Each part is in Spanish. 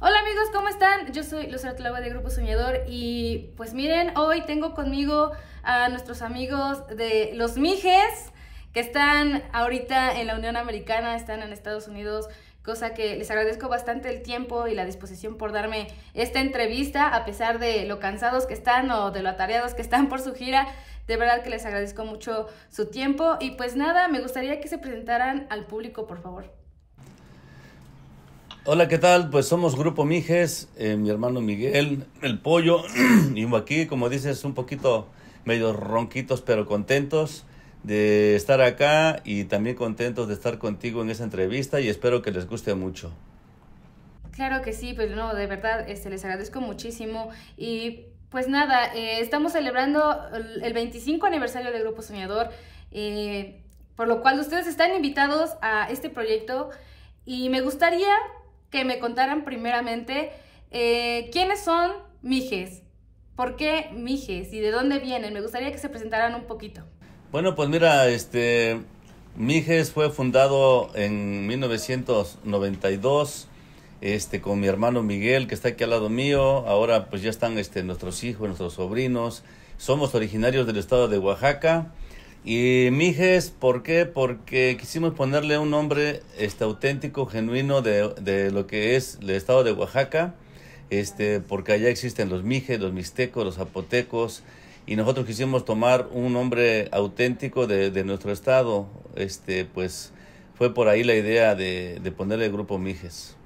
Hola amigos, ¿cómo están? Yo soy Lucero Tlava de Grupo Soñador y pues miren, hoy tengo conmigo a nuestros amigos de Los Mijes que están ahorita en la Unión Americana, están en Estados Unidos, cosa que les agradezco bastante el tiempo y la disposición por darme esta entrevista, a pesar de lo cansados que están o de lo atareados que están por su gira. De verdad que les agradezco mucho su tiempo y pues nada, me gustaría que se presentaran al público, por favor. Hola, ¿qué tal? Pues somos Grupo Mijes, eh, mi hermano Miguel, el pollo, y aquí, como dices, un poquito medio ronquitos, pero contentos de estar acá y también contentos de estar contigo en esa entrevista y espero que les guste mucho. Claro que sí, pues no, de verdad, este, les agradezco muchísimo y pues nada, eh, estamos celebrando el 25 aniversario de Grupo Soñador, eh, por lo cual ustedes están invitados a este proyecto y me gustaría que me contaran primeramente eh, quiénes son Mijes, por qué Mijes y de dónde vienen. Me gustaría que se presentaran un poquito. Bueno, pues mira, este Mijes fue fundado en 1992 este, con mi hermano Miguel, que está aquí al lado mío. Ahora pues ya están este, nuestros hijos, nuestros sobrinos. Somos originarios del estado de Oaxaca. Y Mijes, ¿por qué? Porque quisimos ponerle un nombre este, auténtico, genuino de, lo que es el estado de Oaxaca, este, porque allá existen los Mijes, los Mixtecos, los Zapotecos, y nosotros quisimos tomar un nombre auténtico de, nuestro estado. Este, pues fue por ahí la idea de, de ponerle el grupo Mijes.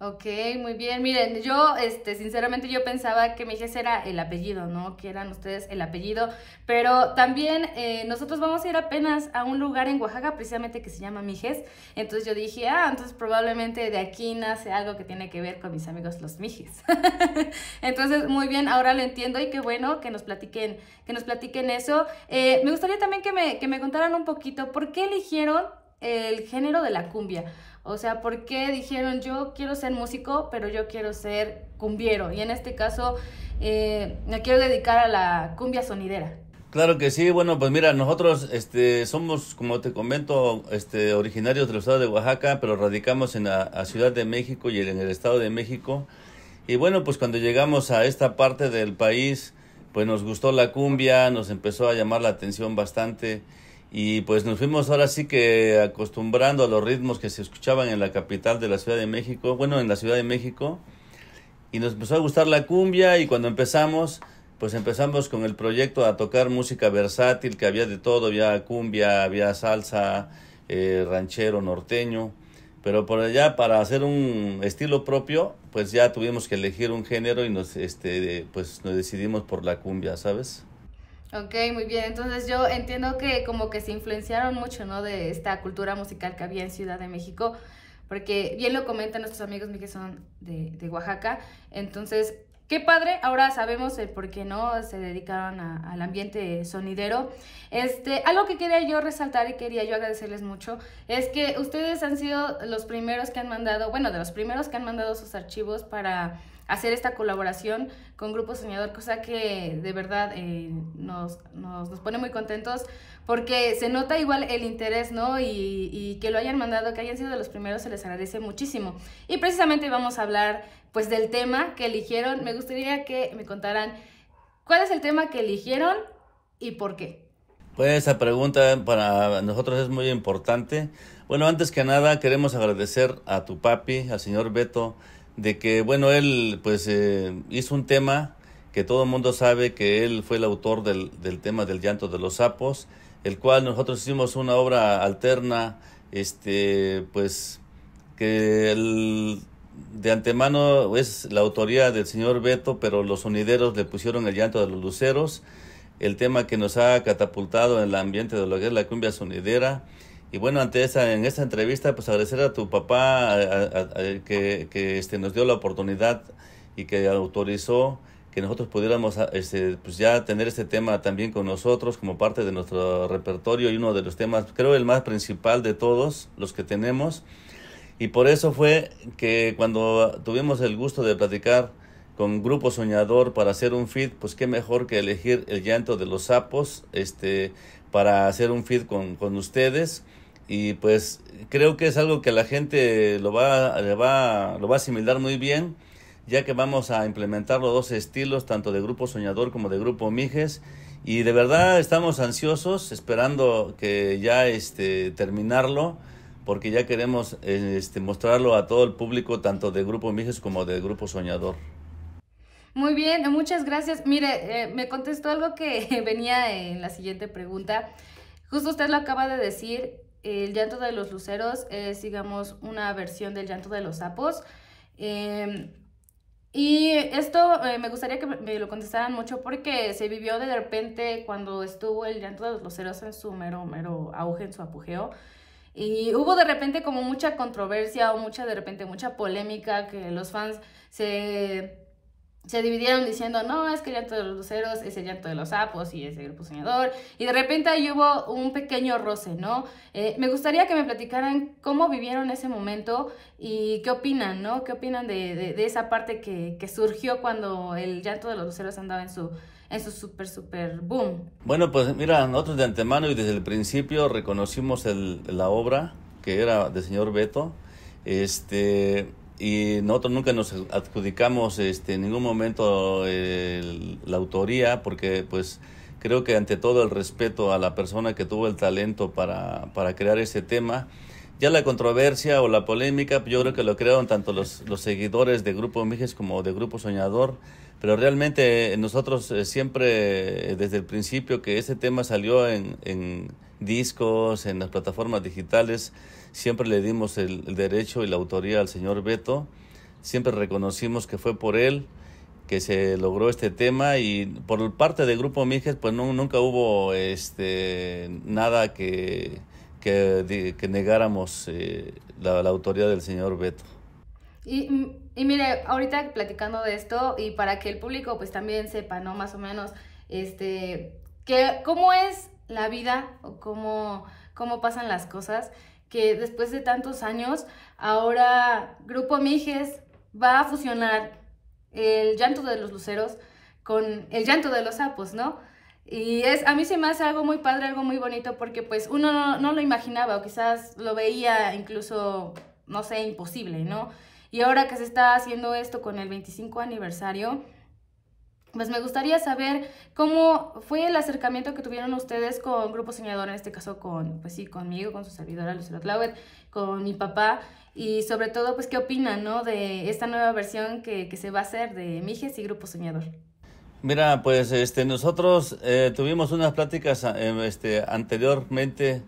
Ok, muy bien. Miren, yo, este, sinceramente, yo pensaba que Mijes era el apellido, ¿no? Que eran ustedes el apellido. Pero también eh, nosotros vamos a ir apenas a un lugar en Oaxaca, precisamente que se llama Mijes. Entonces yo dije, ah, entonces probablemente de aquí nace algo que tiene que ver con mis amigos los Mijes. entonces, muy bien, ahora lo entiendo y qué bueno que nos platiquen, que nos platiquen eso. Eh, me gustaría también que me, que me contaran un poquito por qué eligieron el género de la cumbia. O sea, ¿por qué dijeron yo quiero ser músico, pero yo quiero ser cumbiero? Y en este caso eh, me quiero dedicar a la cumbia sonidera. Claro que sí, bueno, pues mira, nosotros este, somos, como te comento, este, originarios del estado de Oaxaca, pero radicamos en la Ciudad de México y en el estado de México. Y bueno, pues cuando llegamos a esta parte del país, pues nos gustó la cumbia, nos empezó a llamar la atención bastante. Y pues nos fuimos ahora sí que acostumbrando a los ritmos que se escuchaban en la capital de la Ciudad de México, bueno, en la Ciudad de México. Y nos empezó a gustar la cumbia y cuando empezamos, pues empezamos con el proyecto a tocar música versátil, que había de todo, había cumbia, había salsa, eh, ranchero, norteño. Pero por allá, para hacer un estilo propio, pues ya tuvimos que elegir un género y nos, este, pues nos decidimos por la cumbia, ¿sabes? Ok, muy bien. Entonces yo entiendo que como que se influenciaron mucho, ¿no? De esta cultura musical que había en Ciudad de México, porque bien lo comentan nuestros amigos que son de, Oaxaca. Entonces, qué padre. Ahora sabemos el por qué no se dedicaron al ambiente sonidero. Este, algo que quería yo resaltar y quería yo agradecerles mucho es que ustedes han sido los primeros que han mandado, bueno, de los primeros que han mandado sus archivos para hacer esta colaboración con Grupo Soñador, cosa que de verdad eh, nos, pone muy contentos porque se nota igual el interés, ¿no? Y, y, que lo hayan mandado, que hayan sido de los primeros, se les agradece muchísimo. Y precisamente vamos a hablar pues del tema que eligieron. Me gustaría que me contaran cuál es el tema que eligieron y por qué. Pues esa pregunta para nosotros es muy importante. Bueno, antes que nada queremos agradecer a tu papi, al señor Beto, de que, bueno, él pues eh, hizo un tema que todo el mundo sabe que él fue el autor del, tema del llanto de los sapos, el cual nosotros hicimos una obra alterna, este, pues que el, de antemano es la autoría del señor Beto, pero los sonideros le pusieron el llanto de los luceros, el tema que nos ha catapultado en el ambiente de la que la cumbia sonidera, y bueno, en esta entrevista, pues agradecer a tu papá que, que este, nos dio la oportunidad y que autorizó que nosotros pudiéramos ah, este, pues ya tener este tema también con nosotros como parte de nuestro repertorio y uno de los temas, creo el más principal de todos los que tenemos. Y por eso fue que cuando tuvimos el gusto de platicar con Grupo Soñador para hacer un feed, pues qué mejor que elegir el llanto de los sapos este, para hacer un feed con, con ustedes y pues creo que es algo que la gente lo va, le va, lo va a asimilar muy bien, ya que vamos a implementar los dos estilos, tanto de Grupo Soñador como de Grupo Mijes, y de verdad estamos ansiosos, esperando que ya este, terminarlo, porque ya queremos este, mostrarlo a todo el público, tanto de Grupo Mijes como de Grupo Soñador. Muy bien, muchas gracias. Mire, eh, me contestó algo que venía en la siguiente pregunta. Justo usted lo acaba de decir, el llanto de los luceros es, digamos, una versión del llanto de los sapos. Em, y esto eh, me gustaría que me lo contestaran mucho porque se vivió de repente cuando estuvo el llanto de los luceros en su mero, mero auge, en su apogeo. Y hubo de repente como mucha controversia o mucha de repente mucha polémica que los fans se se dividieron diciendo, no, es que el llanto de los luceros es el llanto de los sapos y es el grupo soñador. Y de repente ahí hubo un pequeño roce, ¿no? Eh, me gustaría que me platicaran cómo vivieron ese momento y qué opinan, ¿no? ¿Qué opinan de, de, esa parte que, que, surgió cuando el llanto de los luceros andaba en su en su super, super boom? Bueno, pues mira, nosotros de antemano y desde el principio reconocimos el, la obra que era del señor Beto. Este, y nosotros nunca nos adjudicamos este, en ningún momento la autoría porque pues creo que ante todo el respeto a la persona que tuvo el talento para, crear ese tema. Ya la controversia o la polémica yo creo que lo crearon tanto los, los seguidores de Grupo Mijes como de Grupo Soñador pero realmente eh, nosotros eh, siempre, eh, desde el principio que este tema salió en, discos, en las plataformas digitales, siempre le dimos el, derecho y la autoría al señor Beto, siempre reconocimos que fue por él que se logró este tema y por parte del grupo Mijes pues nunca hubo este, nada que, negáramos la, autoría del señor Beto. Mm, y mire, ahorita platicando de esto y para que el público pues también sepa, ¿no? Más o menos, este, que cómo es la vida o cómo, cómo pasan las cosas, que después de tantos años, ahora Grupo Mijes va a fusionar el llanto de los luceros con el llanto de los sapos, ¿no? Y es, a mí se me hace algo muy padre, algo muy bonito, porque pues uno no lo imaginaba o quizás lo veía incluso, no sé, imposible, ¿no? Y ahora que se está haciendo esto con el 25 aniversario, pues me gustaría saber cómo fue el acercamiento que tuvieron ustedes con Grupo Soñador, en este caso con, pues sí, conmigo, con su servidora Lucero Clauet, con mi papá, y sobre todo, pues qué opinan, ¿no? De esta nueva versión que, se va a hacer de Mijes y Grupo Soñador. Mira, pues este, nosotros eh, tuvimos unas pláticas eh, este, anteriormente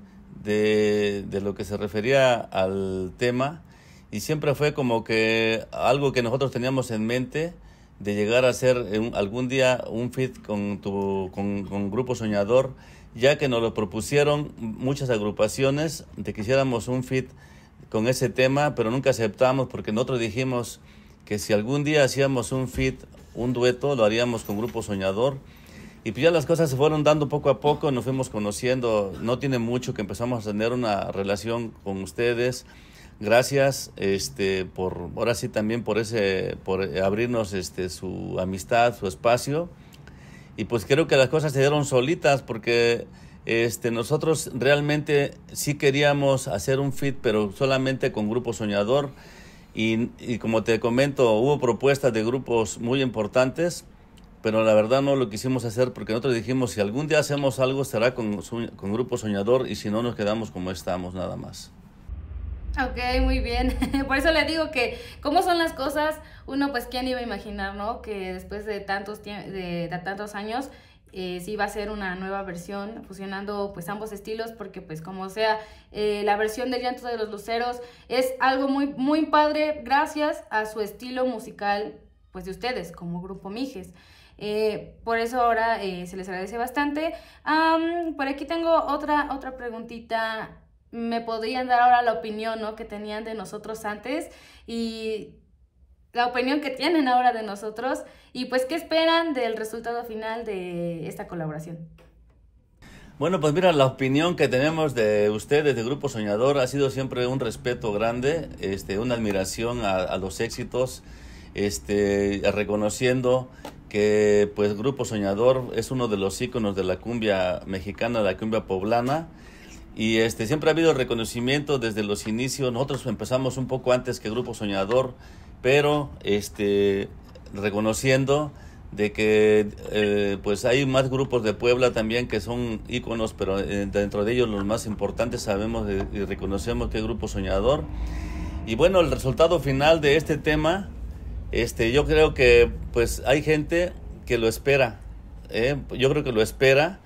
de, de lo que se refería al tema y siempre fue como que algo que nosotros teníamos en mente de llegar a hacer eh, algún día un fit con tu con, con grupo soñador ya que nos lo propusieron muchas agrupaciones de que hiciéramos un fit con ese tema pero nunca aceptamos porque nosotros dijimos que si algún día hacíamos un fit un dueto lo haríamos con grupo soñador y pues ya las cosas se fueron dando poco a poco nos fuimos conociendo no tiene mucho que empezamos a tener una relación con ustedes Gracias este, por, ahora sí también por, ese, por abrirnos este, su amistad, su espacio. Y pues creo que las cosas se dieron solitas porque este, nosotros realmente sí queríamos hacer un fit, pero solamente con Grupo Soñador. Y, y, como te comento, hubo propuestas de grupos muy importantes, pero la verdad no lo quisimos hacer porque nosotros dijimos, si algún día hacemos algo, será con, con Grupo Soñador y si no, nos quedamos como estamos nada más. Ok, muy bien. Por eso le digo que cómo son las cosas, uno pues quién iba a imaginar, ¿no? Que después de tantos, de, de tantos años eh, sí va a ser una nueva versión fusionando pues ambos estilos porque pues como sea eh, la versión de Llanto de los Luceros es algo muy, muy padre gracias a su estilo musical pues de ustedes como grupo Mijes. Eh, por eso ahora se les agradece bastante. por aquí tengo otra, otra preguntita me podrían dar ahora la opinión ¿no? que tenían de nosotros antes y la opinión que tienen ahora de nosotros y pues qué esperan del resultado final de esta colaboración. Bueno, pues mira, la opinión que tenemos de ustedes, de Grupo Soñador, ha sido siempre un respeto grande, este, una admiración a, los éxitos, este, reconociendo que pues Grupo Soñador es uno de los íconos de la cumbia mexicana, la cumbia poblana, y este, siempre ha habido reconocimiento desde los inicios. Nosotros empezamos un poco antes que Grupo Soñador, pero este, reconociendo de que eh, pues hay más grupos de Puebla también que son íconos, pero eh, dentro de ellos los más importantes sabemos y reconocemos que es Grupo Soñador. Y bueno, el resultado final de este tema, este, yo creo que pues hay gente que lo espera, ¿eh? yo creo que lo espera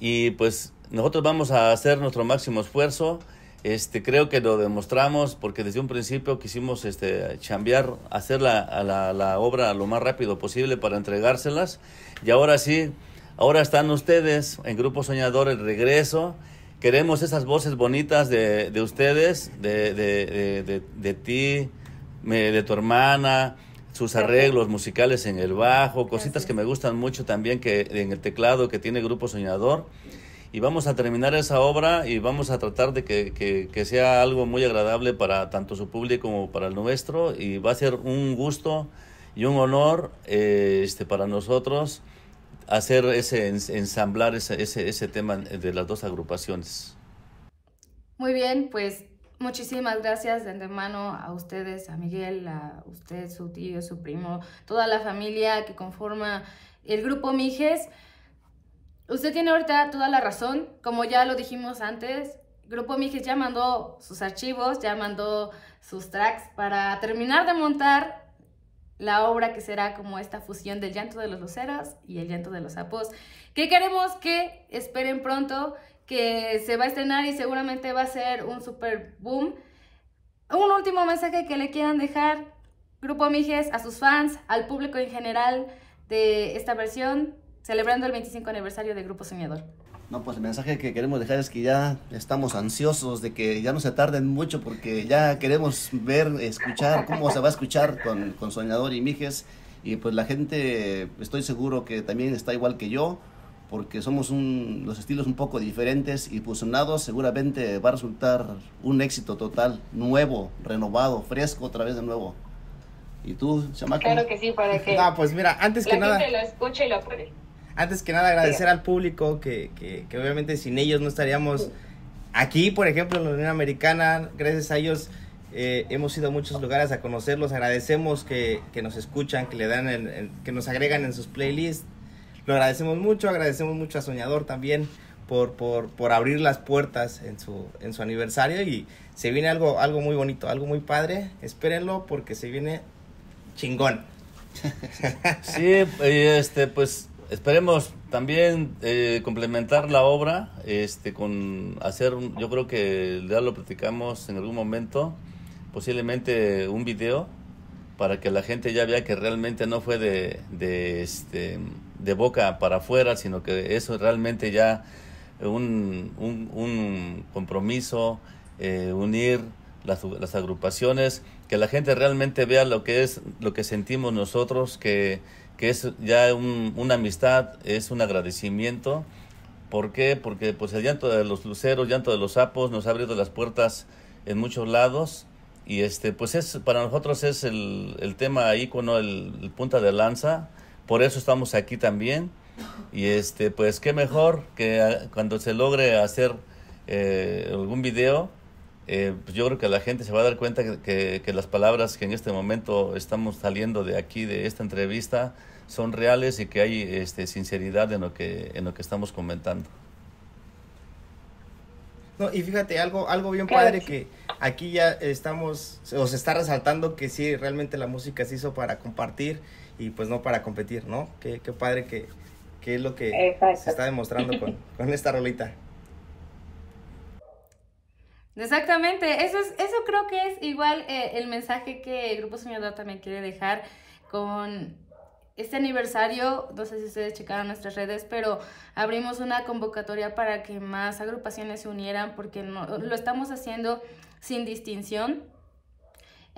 y pues nosotros vamos a hacer nuestro máximo esfuerzo. Este, creo que lo demostramos porque desde un principio quisimos este, chambear, hacer la, obra lo más rápido posible para entregárselas. Y ahora sí, ahora están ustedes en Grupo Soñador el regreso. Queremos esas voces bonitas de, ustedes, de, de, de ti, de tu hermana, sus arreglos musicales en el bajo, cositas que me gustan mucho también que en el teclado que tiene Grupo Soñador y vamos a terminar esa obra y vamos a tratar de que, sea algo muy agradable para tanto su público como para el nuestro y va a ser un gusto y un honor eh, este, para nosotros hacer ese ensamblar ese, tema de las dos agrupaciones. Muy bien, pues Muchísimas gracias de mano a ustedes, a Miguel, a usted, su tío, su primo, toda la familia que conforma el grupo Mijes. Usted tiene ahorita toda la razón, como ya lo dijimos antes, Grupo Mijes ya mandó sus archivos, ya mandó sus tracks para terminar de montar la obra que será como esta fusión del llanto de los luceros y el llanto de los sapos, ¿Qué queremos que esperen pronto, que se va a estrenar y seguramente va a ser un super boom. Un último mensaje que le quieran dejar Grupo Mijes a sus fans, al público en general de esta versión celebrando el 25 aniversario de Grupo Soñador. No, pues el mensaje que queremos dejar es que ya estamos ansiosos de que ya no se tarden mucho porque ya queremos ver, escuchar cómo se va a escuchar con, con Soñador y Mijes. Y pues la gente, estoy seguro que también está igual que yo, porque somos un, los estilos un poco diferentes y fusionados. Seguramente va a resultar un éxito total, nuevo, renovado, fresco otra vez de nuevo. ¿Y tú, chamaco? Claro que sí, para que. Ah, pues mira, antes la que gente lo escuche y lo apoye. Antes que nada, agradecer al público que, obviamente sin ellos no estaríamos aquí, por ejemplo, en la Unión Americana. Gracias a ellos eh, hemos ido a muchos lugares a conocerlos. Agradecemos que, nos escuchan, que, le dan que nos agregan en sus playlists. Lo agradecemos mucho, agradecemos mucho a Soñador también por, por, abrir las puertas en su, en su aniversario y se viene algo, algo muy bonito, algo muy padre. Espérenlo porque se viene chingón. Sí, este, pues esperemos también eh, complementar la obra este, con hacer, yo creo que ya lo platicamos en algún momento, posiblemente un video para que la gente ya vea que realmente no fue de, de, este, de boca para afuera, sino que eso realmente ya un, un, compromiso, eh, unir las, las agrupaciones, que la gente realmente vea lo que es, lo que sentimos nosotros, que que es ya una amistad, es un agradecimiento. ¿Por qué? Porque pues el llanto de los luceros, el llanto de los sapos nos ha abierto las puertas en muchos lados y este pues es para nosotros es el, tema ahí el, el, punta de lanza, por eso estamos aquí también y este pues qué mejor que cuando se logre hacer eh, algún video eh, pues yo creo que la gente se va a dar cuenta que, que, las palabras que en este momento estamos saliendo de aquí, de esta entrevista, son reales y que hay este, sinceridad en lo que, en lo que estamos comentando. No, y fíjate, algo, algo bien padre que aquí ya estamos, o está resaltando que sí, realmente la música se hizo para compartir y pues no para competir, ¿no? Qué, qué padre que, que, es lo que se está demostrando con, con esta rolita. Exactamente, eso, es, eso creo que es igual eh, el mensaje que Grupo Soñador también quiere dejar con este aniversario, no sé si ustedes checaron nuestras redes, pero abrimos una convocatoria para que más agrupaciones se unieran porque lo estamos haciendo sin distinción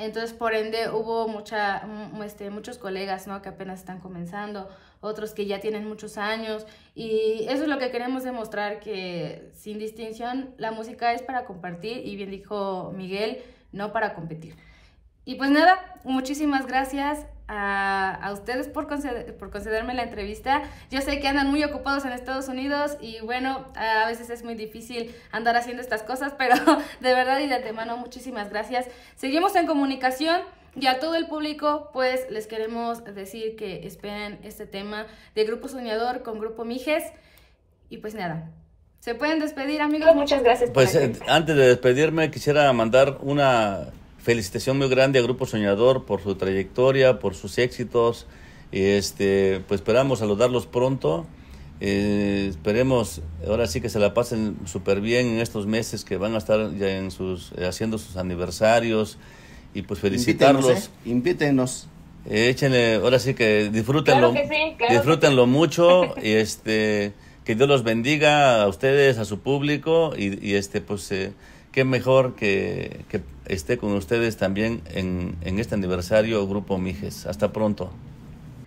entonces, por ende, hubo mucha, mm, este, muchos colegas ¿no? que apenas están comenzando, otros que ya tienen muchos años. Y eso es lo que queremos demostrar, que sin distinción la música es para compartir y bien dijo Miguel, no para competir. Y pues nada, muchísimas gracias a, ustedes por, por concederme la entrevista. Yo sé que andan muy ocupados en Estados Unidos y bueno, a veces es muy difícil andar haciendo estas cosas, pero de verdad y de antemano muchísimas gracias. Seguimos en comunicación. Y a todo el público, pues les queremos decir que esperen este tema de Grupo Soñador con Grupo Mijes. Y pues nada, se pueden despedir, amigos. Pues, muchas gracias. Pues eh, antes de despedirme, quisiera mandar una felicitación muy grande a Grupo Soñador por su trayectoria, por sus éxitos. Este, pues esperamos saludarlos pronto. Eh, esperemos ahora sí que se la pasen súper bien en estos meses que van a estar ya en sus, eh, haciendo sus aniversarios y pues felicitarlos. ¿eh? Invítenos. échenle, ahora sí que disfrútenlo, claro disfrútenlo mucho y este que Dios los bendiga a ustedes, a su público y, este pues qué mejor que, que esté con ustedes también en, este aniversario Grupo Mijes. Hasta pronto.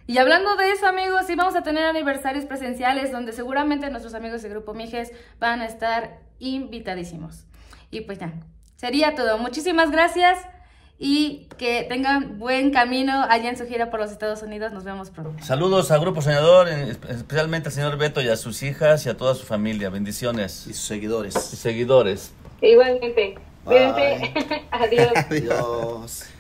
Y hablando de eso, amigos, sí vamos a tener aniversarios presenciales donde seguramente nuestros amigos de Grupo Mijes van a estar invitadísimos. Y pues ya, sería todo. Muchísimas gracias y que tengan buen camino allá en su gira por los Estados Unidos. Nos vemos pronto. Saludos a Grupo Soñador, especialmente al señor Beto y a sus hijas y a toda su familia. Bendiciones. Y sus seguidores. Y seguidores. Igualmente. Adiós. Adiós.